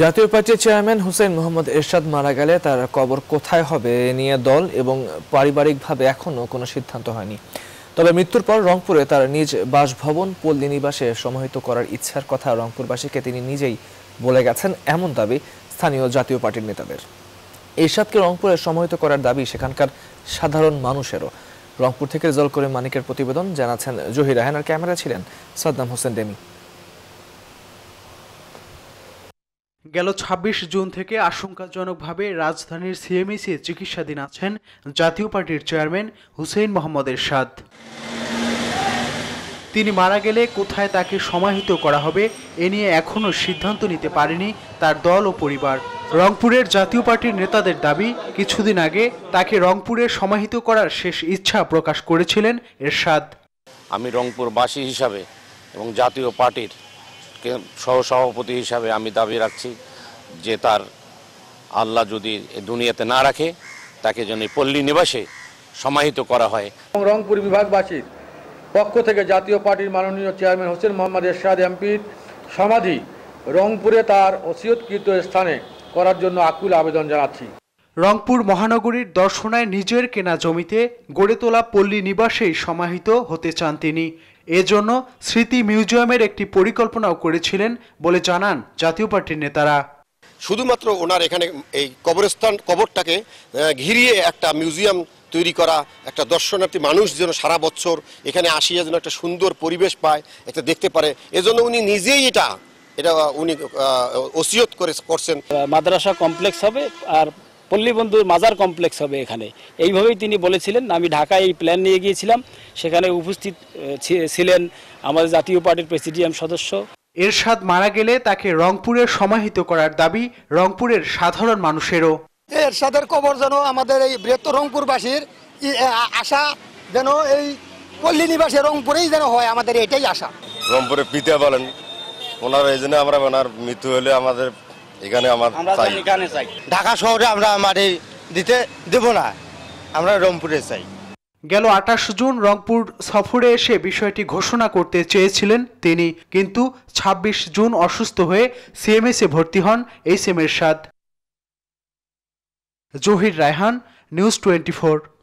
জাতীয় পার্টির চেয়ারম্যান হুসেন মোহাম্মদ এরশাদ মারা গেলে তার কবর কোথায় হবে নিয়ে দল এবং পারিবারিকভাবে এখনও কোনো সিদ্ধান্ত হয়নি তবে মৃত্যুর পর রংপুরে তার নিজ বাসভবন পল্লী নিবাসে সমাহিত করার ইচ্ছার কথা রংপুরবাসীকে তিনি নিজেই বলে গেছেন এমন দাবি স্থানীয় জাতীয় পার্টির নেতাদের এরশাদকে রংপুরে সমাহিত করার দাবি সেখানকার সাধারণ মানুষেরও রংপুর থেকে রেজল করে মানিকের প্রতিবেদন জানাচ্ছেন জহির রাহেন ক্যামেরা ছিলেন সাদ্দাম হোসেন ডেমি গেল ২৬ জুন থেকে আশঙ্কাজনকভাবে রাজধানীর সিএমইসি চিকিৎসাধীন আছেন জাতীয় পার্টির চেয়ারম্যান হুসেইন মোহাম্মদ এরশাদ তিনি মারা গেলে কোথায় তাকে সমাহিত করা হবে এ নিয়ে এখনও সিদ্ধান্ত নিতে পারেনি তার দল ও পরিবার রংপুরের জাতীয় পার্টির নেতাদের দাবি কিছুদিন আগে তাকে রংপুরে সমাহিত করার শেষ ইচ্ছা প্রকাশ করেছিলেন এরশাদ আমি রংপুরবাসী হিসাবে এবং জাতীয় পার্টির সহসভাপতি হিসাবে আমি দাবি রাখছি যে তার আল্লাহ যদি দুনিয়াতে না রাখে তাকে যেন পল্লী নিবাসে সমাহিত করা হয় রংপুর বিভাগবাসীর পক্ষ থেকে জাতীয় পার্টির মাননীয় চেয়ারম্যান হোসেন মোহাম্মদ এরশাদ এমপির সমাধি রংপুরে তার অসিয়তকৃত স্থানে করার জন্য আকুল আবেদন জানাচ্ছি রংপুর মহানগরীর দর্শনায় নিজের কেনা জমিতে গড়ে তোলা পল্লী নিবাসেই সমাহিত হতে চান তিনি এজন্য স্মৃতি মিউজিয়ামের একটি পরিকল্পনাও করেছিলেন বলে জানান জাতীয় পার্টির নেতারা শুধুমাত্র ওনার এখানে এই কবরস্থান কবরটাকে ঘিরিয়ে একটা মিউজিয়াম তৈরি করা একটা দর্শনার্থী মানুষ যেন সারা বছর এখানে আসিয়া যেন একটা সুন্দর পরিবেশ পায় এটা দেখতে পারে এজন্য উনি নিজেই এটা এটা উনি ওসিয়ত করে করছেন মাদ্রাসা কমপ্লেক্স হবে আর পল্লীবন্ধু মাজার কমপ্লেক্স হবে এখানে এইভাবেই তিনি বলেছিলেন আমি ঢাকায় এই প্ল্যান নিয়ে গিয়েছিলাম সেখানে উপস্থিত ছিলেন আমাদের জাতীয় পার্টির প্রেসিডিয়াম সদস্য এরশাদ মারা গেলে তাকে রংপুরে সমাহিত করার দাবি রংপুরের সাধারণ মানুষেরও এরশাদের কবর যেন আমাদের এই বৃহত্তর রংপুরবাসীর আশা যেন এই পল্লী নিবাসে রংপুরেই যেন হয় আমাদের এটাই আশা রংপুরে পিতা বলেন ওনার এই জন্য আমরা ওনার মৃত্যু হলে আমাদের এখানে আমার চাই এখানে চাই ঢাকা শহরে আমরা আমার দিতে দেব না আমরা রংপুরে চাই গেল আঠাশ জুন রংপুর সফরে এসে বিষয়টি ঘোষণা করতে চেয়েছিলেন তিনি কিন্তু ২৬ জুন অসুস্থ হয়ে সিএমএসে ভর্তি হন H M Ershad Zahir Raihan news twenty